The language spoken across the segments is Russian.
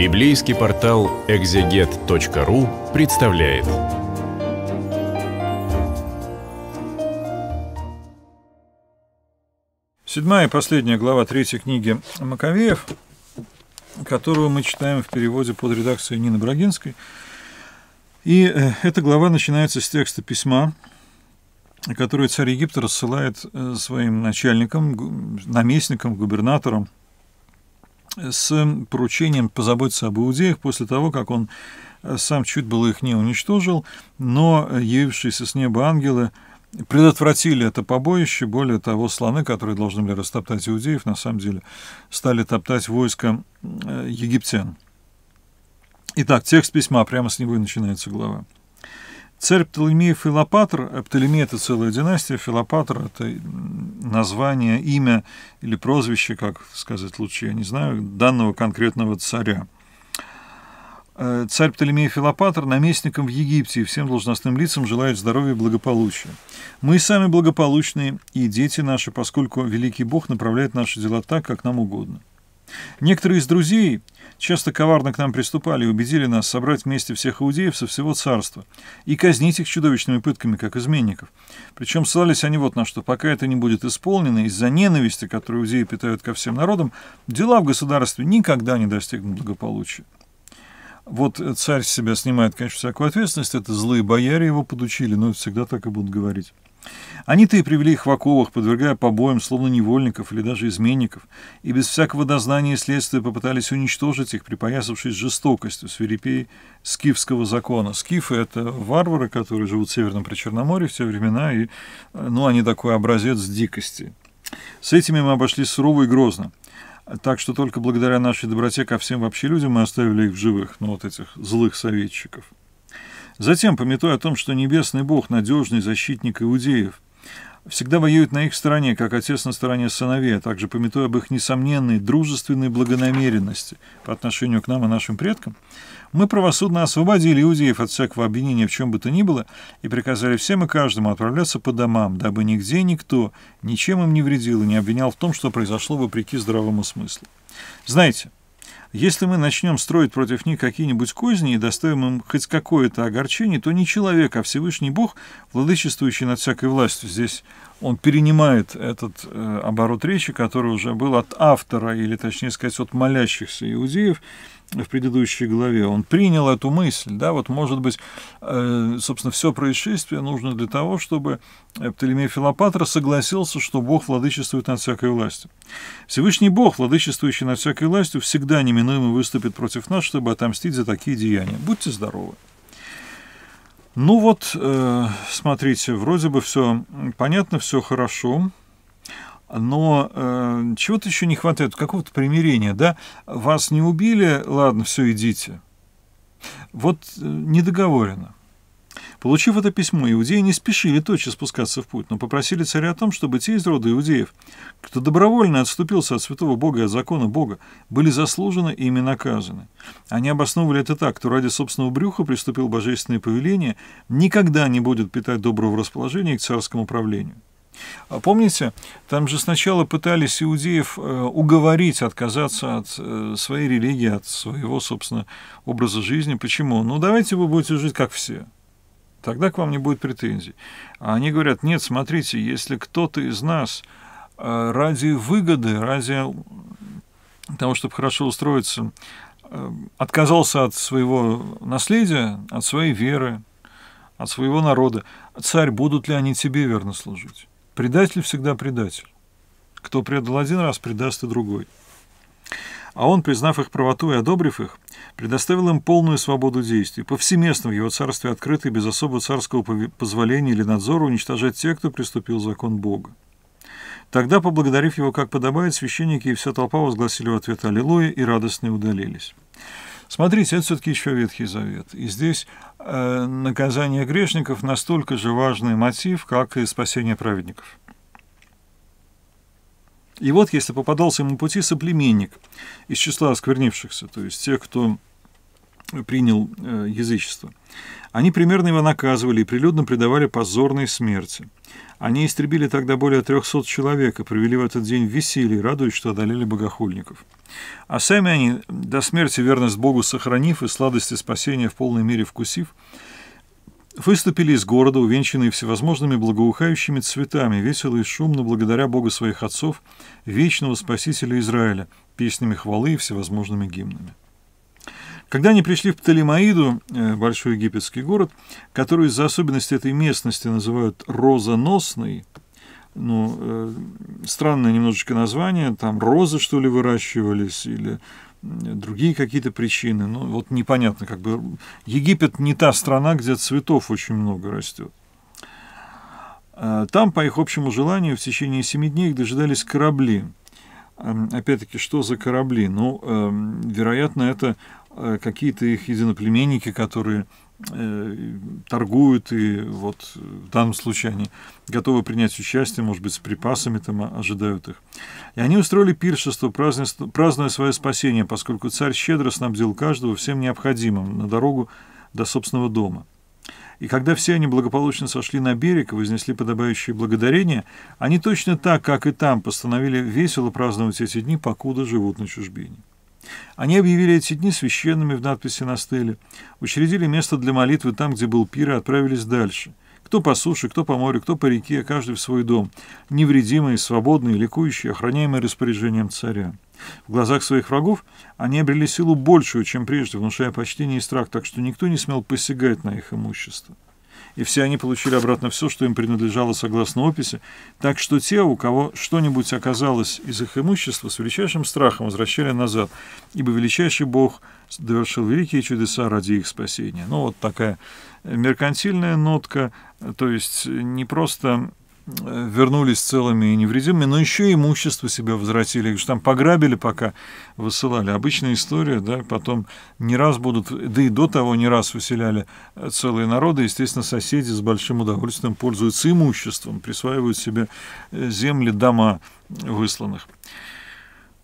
Библейский портал экзегет.ру представляет. Седьмая и последняя глава третьей книги Маковеев, которую мы читаем в переводе под редакцией Нины Брагинской. И э, эта глава начинается с текста письма, которое царь Египта рассылает э, своим начальникам, наместникам, губернаторам – с поручением позаботиться об иудеях после того, как он э, сам чуть было их не уничтожил, но явившиеся с неба ангелы предотвратили это побоище. Более того, слоны, которые должны были растоптать иудеев, на самом деле стали топтать войско э, египтян. Итак, текст письма, прямо с него и начинается глава. Царь Птолемей Филопатр. Лопатр, а Птолемей – это целая династия, Филопатр – это название, имя или прозвище, как сказать лучше, я не знаю, данного конкретного царя. Э, царь Птолемей Филопатр наместником в Египте и всем должностным лицам желает здоровья и благополучия. Мы сами благополучные и дети наши, поскольку великий Бог направляет наши дела так, как нам угодно. Некоторые из друзей часто коварно к нам приступали и убедили нас собрать вместе всех иудеев со всего царства и казнить их чудовищными пытками, как изменников. Причем ссылались они вот на что, пока это не будет исполнено, из-за ненависти, которую иудеи питают ко всем народам, дела в государстве никогда не достигнут благополучия. Вот царь себя снимает, конечно, всякую ответственность, это злые бояре его подучили, но всегда так и будут говорить. Они-то и привели их в оковах, подвергая побоям, словно невольников или даже изменников, и без всякого дознания следствия попытались уничтожить их, припоясавшись жестокостью свирепей скифского закона. Скифы — это варвары, которые живут в Северном Причерноморье в те времена, и, ну, они такой образец дикости. С этими мы обошлись сурово и грозно. Так что только благодаря нашей доброте ко всем вообще людям мы оставили их в живых, ну, вот этих злых советчиков. Затем, пометуя о том, что небесный Бог – надежный защитник иудеев, всегда воюет на их стороне, как отец на стороне сыновей, а также пометуя об их несомненной дружественной благонамеренности по отношению к нам и нашим предкам, мы правосудно освободили иудеев от всякого обвинения в чем бы то ни было и приказали всем и каждому отправляться по домам, дабы нигде никто ничем им не вредил и не обвинял в том, что произошло вопреки здравому смыслу. Знаете, если мы начнем строить против них какие-нибудь козни и доставим им хоть какое-то огорчение, то не человек, а Всевышний Бог, владычествующий над всякой властью, здесь он перенимает этот э, оборот речи, который уже был от автора, или точнее сказать, от молящихся иудеев в предыдущей главе. Он принял эту мысль, да, вот может быть, э, собственно, все происшествие нужно для того, чтобы Птолемей Филопатра согласился, что Бог владычествует над всякой властью. Всевышний Бог, владычествующий над всякой властью, всегда неминуемо выступит против нас, чтобы отомстить за такие деяния. Будьте здоровы! Ну вот, э, смотрите, вроде бы все понятно, все хорошо, но э, чего-то еще не хватает, какого-то примирения, да? Вас не убили, ладно, все, идите. Вот э, недоговорено. Получив это письмо, иудеи не спешили тотчас спускаться в путь, но попросили царя о том, чтобы те из рода иудеев, кто добровольно отступился от святого Бога и от закона Бога, были заслужены и ими наказаны. Они обосновывали это так, кто ради собственного брюха приступил божественное повеление, никогда не будет питать доброго расположения к царскому правлению. А помните, там же сначала пытались иудеев э, уговорить отказаться от э, своей религии, от своего, собственно, образа жизни. Почему? Ну, давайте вы будете жить как все. Тогда к вам не будет претензий. А они говорят, нет, смотрите, если кто-то из нас э, ради выгоды, ради того, чтобы хорошо устроиться, э, отказался от своего наследия, от своей веры, от своего народа. Царь, будут ли они тебе верно служить? Предатель всегда предатель. Кто предал один раз, предаст и другой. А он, признав их правоту и одобрив их, предоставил им полную свободу действий, повсеместно в его царстве открыто и без особого царского позволения или надзора уничтожать тех, кто приступил закон Бога. Тогда, поблагодарив его как подобает, священники и вся толпа возгласили в ответ «Аллилуйя» и радостно удалились. Смотрите, это все-таки еще Ветхий Завет. И здесь э, наказание грешников настолько же важный мотив, как и спасение праведников. И вот, если попадался ему пути соплеменник из числа осквернившихся, то есть тех, кто принял э, язычество. Они примерно его наказывали и прилюдно предавали позорной смерти. Они истребили тогда более 300 человек и провели в этот день веселье, радуясь, что одолели богохульников. А сами они, до смерти верность Богу сохранив и сладости спасения в полной мере вкусив, выступили из города, увенчанные всевозможными благоухающими цветами, весело и шумно благодаря Богу своих отцов, вечного Спасителя Израиля, песнями хвалы и всевозможными гимнами. Когда они пришли в Птолемаиду, э, большой египетский город, который из-за особенности этой местности называют «розоносный», ну, э, странное немножечко название, там розы, что ли, выращивались, или другие какие-то причины. Ну, вот непонятно, как бы Египет не та страна, где цветов очень много растет. А, там, по их общему желанию, в течение семи дней их дожидались корабли. Опять-таки, что за корабли? Ну, вероятно, это а, какие-то их единоплеменники, которые Э, торгуют, и вот в данном случае они готовы принять участие, может быть, с припасами там ожидают их. И они устроили пиршество, празднуя свое спасение, поскольку царь щедро снабдил каждого всем необходимым на дорогу до собственного дома. И когда все они благополучно сошли на берег и вознесли подобающие благодарения, они точно так, как и там, постановили весело праздновать эти дни, покуда живут на чужбине. Они объявили эти дни священными в надписи на стеле, учредили место для молитвы там, где был пир, и отправились дальше. Кто по суше, кто по морю, кто по реке, каждый в свой дом, невредимые, свободные, ликующие, охраняемые распоряжением царя. В глазах своих врагов они обрели силу большую, чем прежде, внушая почтение и страх, так что никто не смел посягать на их имущество и все они получили обратно все, что им принадлежало согласно описи, так что те, у кого что-нибудь оказалось из их имущества, с величайшим страхом возвращали назад, ибо величайший Бог довершил великие чудеса ради их спасения. Ну, вот такая меркантильная нотка, то есть не просто вернулись целыми и невредимыми, но еще и имущество себе возвратили, что там пограбили пока, высылали. Обычная история, да, потом не раз будут, да и до того не раз выселяли э, целые народы, естественно, соседи с большим удовольствием пользуются имуществом, присваивают себе э, земли, дома высланных.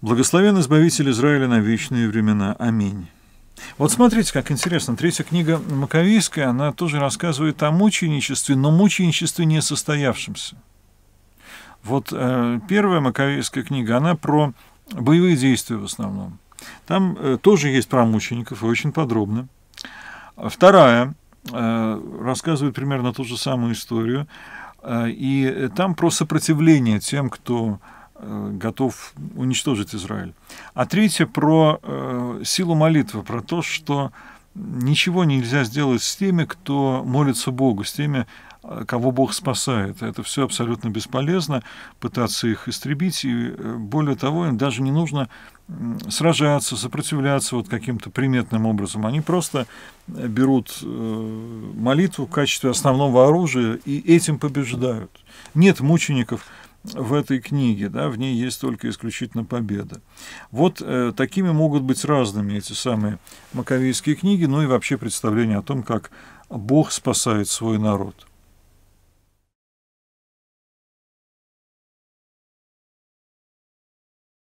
Благословен Избавитель Израиля на вечные времена. Аминь. Вот смотрите, как интересно. Третья книга Маковейская, она тоже рассказывает о мученичестве, но мученичестве не состоявшемся. Вот э, первая Маковейская книга, она про боевые действия в основном. Там э, тоже есть про мучеников, и очень подробно. А вторая э, рассказывает примерно ту же самую историю. Э, и э, там про сопротивление тем, кто Э, готов уничтожить Израиль. А третье про э, силу молитвы, про то, что ничего нельзя сделать с теми, кто молится Богу, с теми, э, кого Бог спасает. Это все абсолютно бесполезно, пытаться их истребить. И э, более того, им даже не нужно сражаться, сопротивляться вот каким-то приметным образом. Они просто берут молитву в качестве основного оружия и этим побеждают. Нет мучеников, в этой книге, да, в ней есть только исключительно победа. Вот э, такими могут быть разными эти самые маковейские книги, ну и вообще представление о том, как Бог спасает свой народ.